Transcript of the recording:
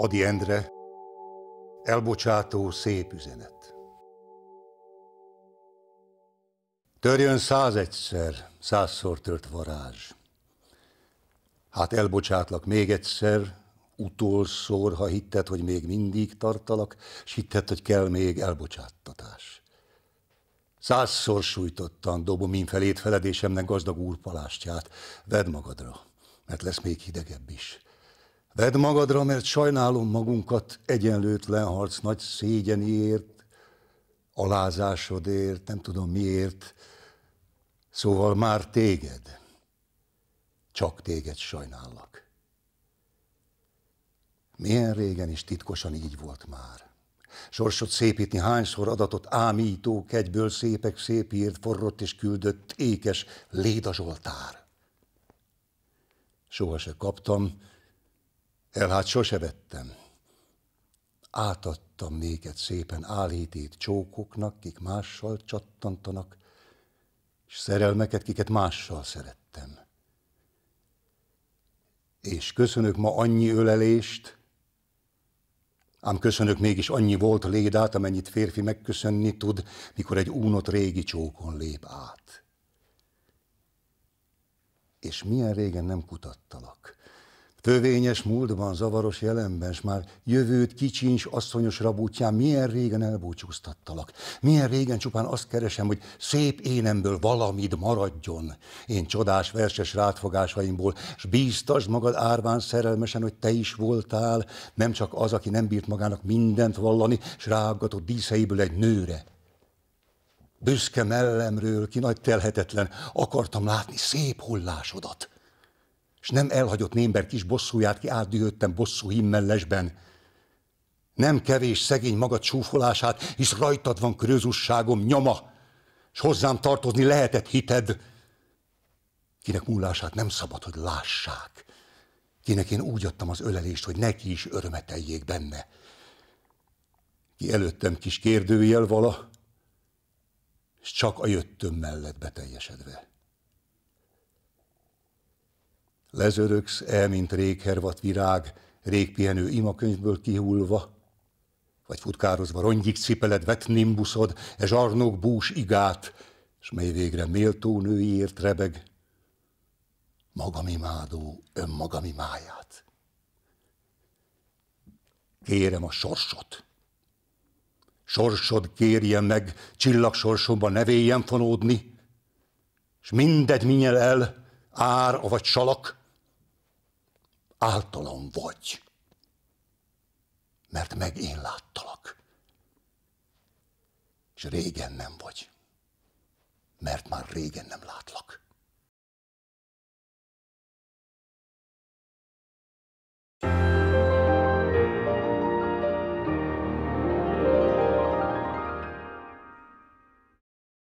Adi Endre, elbocsátó szép üzenet. Törjön százegyszer, százszor tört varázs. Hát elbocsátlak még egyszer, utolszor, ha hitted, hogy még mindig tartalak, s hitted, hogy kell még elbocsáttatás. Százszor sújtottan dobom én felét feledésemnek gazdag úrpalástját. Vedd magadra, mert lesz még hidegebb is. Vedd magadra, mert sajnálom magunkat egyenlőtlen harc nagy szégyeniért, alázásodért, nem tudom miért. Szóval már téged, csak téged sajnállak. Milyen régen is titkosan így volt már. Sorsod szépíteni hányszor adatott ámító kegyből szépek szépírt forrott és küldött ékes Léda Zsoltár. Soha se kaptam, el hát sose vettem. Átadtam néked szépen álhítét csókoknak, kik mással csattantanak, és szerelmeket, kiket mással szerettem. És köszönök ma annyi ölelést, ám köszönök mégis annyi volt lédát, amennyit férfi megköszönni tud, mikor egy únot régi csókon lép át. És milyen régen nem kutattalak, Tövényes múltban, zavaros jelenben, s már jövőt kicsincs asszonyos rabútján milyen régen elbúcsúztattalak. Milyen régen csupán azt keresem, hogy szép énemből valamid maradjon. Én csodás verses rátfogásaimból, s bíztasd magad árván szerelmesen, hogy te is voltál, nem csak az, aki nem bírt magának mindent vallani, s ráaggatott díszeiből egy nőre. Büszke mellemről ki nagy telhetetlen, akartam látni szép hullásodat és nem elhagyott Némber kis bosszúját ki átdühöttem bosszú himmellesben. Nem kevés szegény magad csúfolását, hisz rajtad van körözusságom nyoma, és hozzám tartozni lehetett hited. Kinek múlását nem szabad, hogy lássák. Kinek én úgy adtam az ölelést, hogy neki is örömeteljék benne. Ki előttem kis kérdőjel vala, és csak a jöttöm mellett beteljesedve. Lezöröksz el, mint réghervat virág, régpihenő imakönyvből kihulva, vagy futkározva rongyik cipeled, vett nimbuszod, e zsarnok bús igát, s mely végre méltó nőiért rebeg, magam imádó önmagam imáját. Kérem a sorsot. Sorsod kérje meg, csillagsorsomba nevéjen fonódni, s mindegy minyel el, ár vagy salak, általam vagy, mert meg én láttalak. És régen nem vagy, mert már régen nem